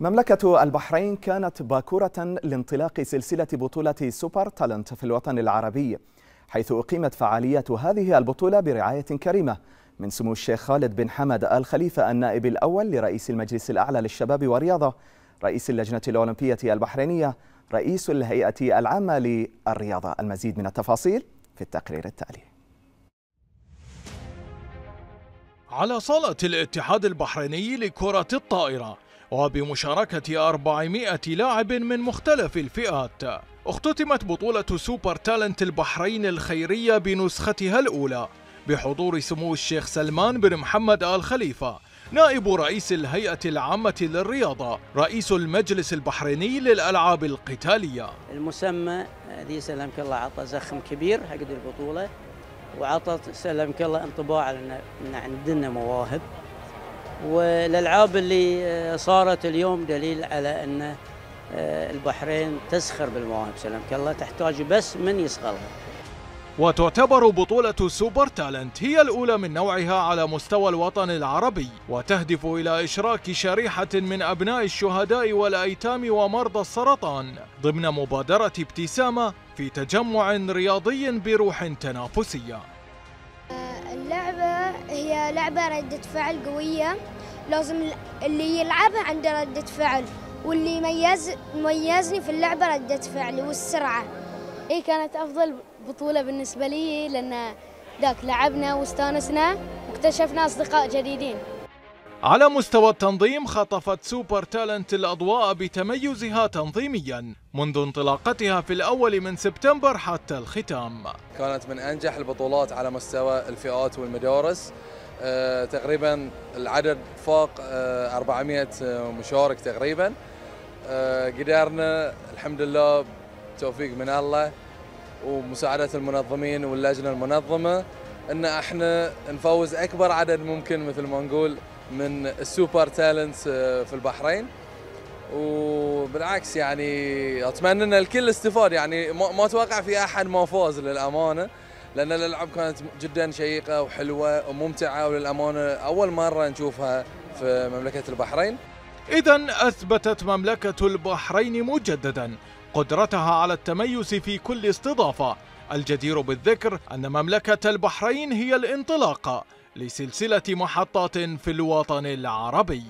مملكة البحرين كانت باكورة لانطلاق سلسلة بطولة سوبر تالنت في الوطن العربي حيث أقيمت فعاليات هذه البطولة برعاية كريمة من سمو الشيخ خالد بن حمد آل خليفة النائب الأول لرئيس المجلس الأعلى للشباب والرياضة رئيس اللجنة الأولمبية البحرينية رئيس الهيئة العامة للرياضة المزيد من التفاصيل في التقرير التالي على صالة الاتحاد البحريني لكرة الطائرة وبمشاركة 400 لاعب من مختلف الفئات اختتمت بطولة سوبر تالنت البحرين الخيرية بنسختها الأولى بحضور سمو الشيخ سلمان بن محمد آل خليفة نائب رئيس الهيئة العامة للرياضة رئيس المجلس البحريني للألعاب القتالية المسمى دي سلمك الله عطى زخم كبير حق البطولة وعطت سلمك الله انطباع أن عندنا مواهب والالعاب اللي آه، صارت اليوم دليل على ان آه، البحرين تسخر بالمواهب سلامك الله تحتاج بس من يصقلها وتعتبر بطولة سوبر تالنت هي الأولى من نوعها على مستوى الوطن العربي وتهدف إلى إشراك شريحة من أبناء الشهداء والأيتام ومرضى السرطان ضمن مبادرة ابتسامة في تجمع رياضي بروح تنافسية اللعبة هي لعبة ردة فعل قوية لازم اللي يلعبها عنده ردة فعل واللي يميز يميزني في اللعبة ردة فعلي والسرعة إيه كانت أفضل بطولة بالنسبة لي لأن ذاك لعبنا واستانسنا واكتشفنا أصدقاء جديدين على مستوى التنظيم خطفت سوبر تالنت الأضواء بتميزها تنظيميا منذ انطلاقتها في الأول من سبتمبر حتى الختام كانت من أنجح البطولات على مستوى الفئات والمدارس آه، تقريبا العدد فوق 400 آه، مشارك تقريبا آه، قدرنا الحمد لله بتوفيق من الله ومساعدة المنظمين واللجنة المنظمة ان احنا نفوز اكبر عدد ممكن مثل ما نقول من السوبر تالنتس في البحرين وبالعكس يعني اتمنى ان الكل استفاد يعني ما اتوقع في احد ما فاز للامانه لان الالعاب كانت جدا شيقه وحلوه وممتعه وللامانه اول مره نشوفها في مملكه البحرين. اذا اثبتت مملكه البحرين مجددا قدرتها على التميز في كل استضافه. الجدير بالذكر ان مملكه البحرين هي الانطلاقه لسلسله محطات في الوطن العربي.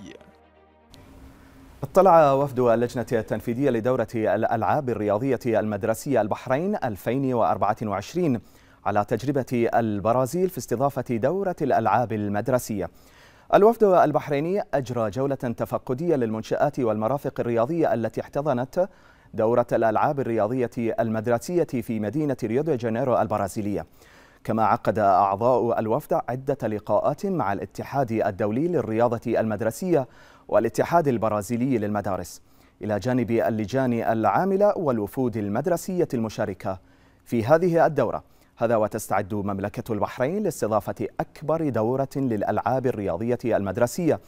اطلع وفد اللجنة التنفيذية لدورة الألعاب الرياضية المدرسية البحرين 2024 على تجربة البرازيل في استضافة دورة الألعاب المدرسية الوفد البحريني أجرى جولة تفقدية للمنشآت والمرافق الرياضية التي احتضنت دورة الألعاب الرياضية المدرسية في مدينة ريو دي جانيرو البرازيلية كما عقد أعضاء الوفد عدة لقاءات مع الاتحاد الدولي للرياضة المدرسية والاتحاد البرازيلي للمدارس إلى جانب اللجان العاملة والوفود المدرسية المشاركة في هذه الدورة هذا وتستعد مملكة البحرين لاستضافة أكبر دورة للألعاب الرياضية المدرسية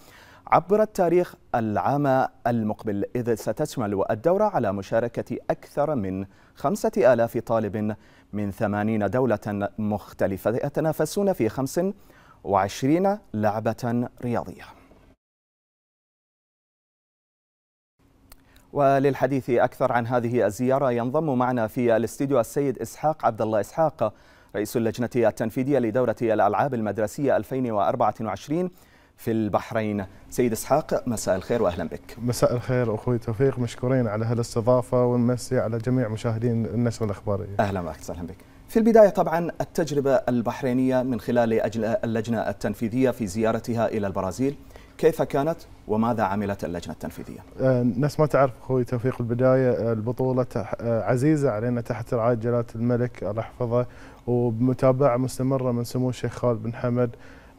عبر التاريخ العام المقبل إذ ستشمل الدورة على مشاركة أكثر من خمسة آلاف طالب من ثمانين دولة مختلفة يتنافسون في خمس وعشرين لعبة رياضية وللحديث أكثر عن هذه الزيارة ينضم معنا في الاستديو السيد إسحاق عبد الله إسحاق رئيس اللجنة التنفيذية لدورة الألعاب المدرسية 2024 في البحرين سيد إسحاق مساء الخير وأهلا بك مساء الخير أخوي توفيق مشكورين على هالاستضافة ونمسي على جميع مشاهدين النشرة الأخبارية أهلا بك أهلا بك في البداية طبعا التجربة البحرينية من خلال اللجنة التنفيذية في زيارتها إلى البرازيل كيف كانت وماذا عملت اللجنة التنفيذية؟ آه، ناس ما تعرف أخوي توفيق البداية آه، البطولة آه، عزيزة علينا تحت رعاية جلالة الملك الله يحفظه وبمتابعة مستمرة من سمو الشيخ خالد بن حمد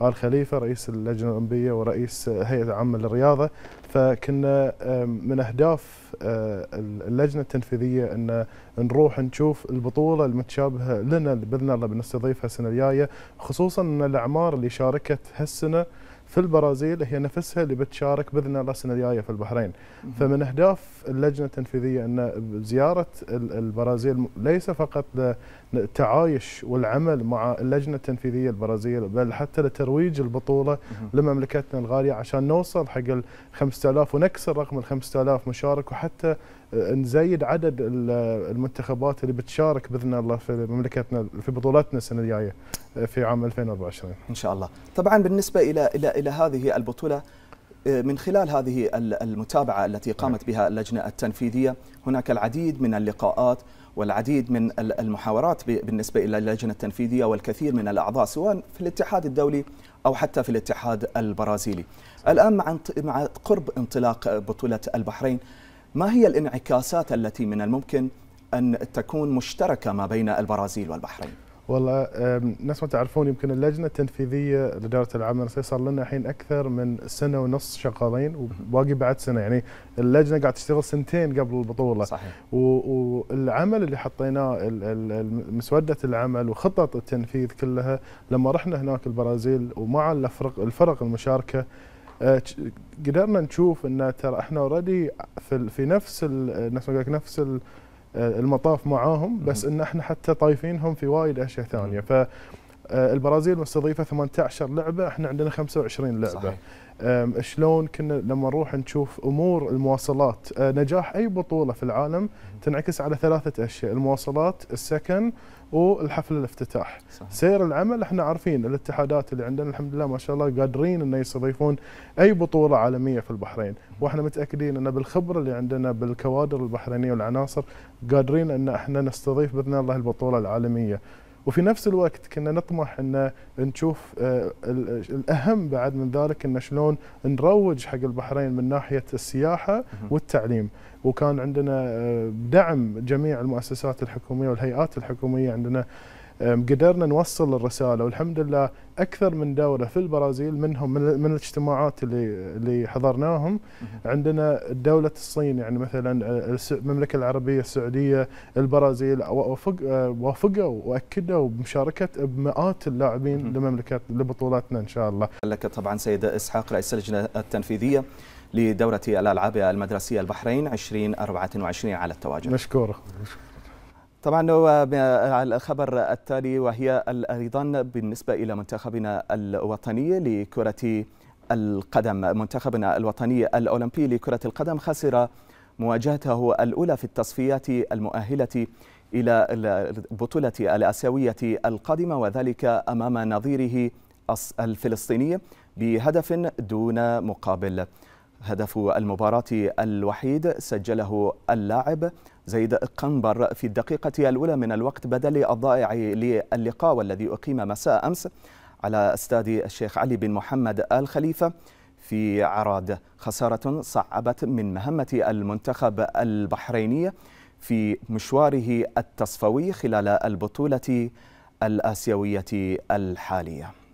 آل خليفة رئيس اللجنة الأولمبية ورئيس هيئة العامة للرياضة فكنا من أهداف اللجنة التنفيذية أن نروح نشوف البطولة المتشابهة لنا بإذن الله بنستضيفها السنة الجاية خصوصا أن الأعمار اللي شاركت هالسنة في البرازيل هي نفسها اللي بتشارك باذن الله السنه الجايه في البحرين فمن اهداف اللجنه التنفيذيه ان زياره البرازيل ليس فقط للتعايش والعمل مع اللجنه التنفيذيه البرازيل بل حتى لترويج البطوله لمملكتنا الغاليه عشان نوصل حق ال 5000 ونكسر رقم ال 5000 مشارك وحتى نزيد عدد المنتخبات اللي بتشارك باذن الله في مملكتنا في بطولتنا السنه الجايه في عام 2024 ان شاء الله طبعا بالنسبه الى الى الى هذه البطوله آه، من خلال هذه المتابعه التي قامت بها اللجنه التنفيذيه هناك العديد من اللقاءات والعديد من المحاورات بالنسبه الى اللجنه التنفيذيه والكثير من الاعضاء سواء في الاتحاد الدولي او حتى في الاتحاد البرازيلي. الان مع مع قرب انطلاق بطوله البحرين ما هي الانعكاسات التي من الممكن أن تكون مشتركة ما بين البرازيل والبحرين؟ والله نفس ما تعرفون يمكن اللجنه التنفيذيه لاداره العمل صار لنا الحين اكثر من سنه ونص شغالين وباقي بعد سنه يعني اللجنه قاعد تشتغل سنتين قبل البطوله صحيح والعمل اللي حطيناه مسوده العمل وخطط التنفيذ كلها لما رحنا هناك البرازيل ومع الفرق الفرق المشاركه آه، قدرنا نشوف ان ترى احنا اوريدي في, في نفس آه، نفس ما نفس آه، المطاف معاهم بس ان احنا حتى طايفينهم في وايد اشياء ثانيه ف البرازيل مستضيفه 18 لعبه احنا عندنا 25 لعبه صحيح. شلون كنا لما نروح نشوف امور المواصلات أه، نجاح اي بطوله في العالم تنعكس على ثلاثه اشياء المواصلات السكن والحفل الافتتاح صحيح. سير العمل احنا عارفين الاتحادات اللي عندنا الحمد لله ما شاء الله قادرين انه يستضيفون اي بطوله عالميه في البحرين واحنا متاكدين ان بالخبره اللي عندنا بالكوادر البحرينيه والعناصر قادرين ان احنا نستضيف باذن الله البطوله العالميه وفي نفس الوقت كنا نطمح ان نشوف آه، الاهم بعد من ذلك ان شلون نروج حق البحرين من ناحيه السياحه والتعليم وكان عندنا آه، دعم جميع المؤسسات الحكوميه والهيئات الحكوميه عندنا قدرنا نوصل الرساله والحمد لله اكثر من دوله في البرازيل منهم من الاجتماعات اللي اللي حضرناهم عندنا دوله الصين يعني مثلا المملكه العربيه السعوديه البرازيل وافق وافقوا واكدوا بمشاركه بمئات اللاعبين لمملكه لبطولاتنا ان شاء الله. لك طبعا سيد اسحاق رئيس اللجنه التنفيذيه لدوره الالعاب المدرسيه البحرين 2024 على التواجد. مشكور طبعا الخبر التالي وهي ايضا بالنسبه الى منتخبنا الوطني لكره القدم منتخبنا الوطني الاولمبي لكره القدم خسر مواجهته الاولى في التصفيات المؤهله الى البطوله الاسيويه القادمه وذلك امام نظيره الفلسطيني بهدف دون مقابل هدف المباراة الوحيد سجله اللاعب زيد قنبر في الدقيقة الأولى من الوقت بدل الضائع للقاء والذي أقيم مساء أمس على استاد الشيخ علي بن محمد آل خليفة في عراد خسارة صعبت من مهمة المنتخب البحريني في مشواره التصفوي خلال البطولة الآسيوية الحالية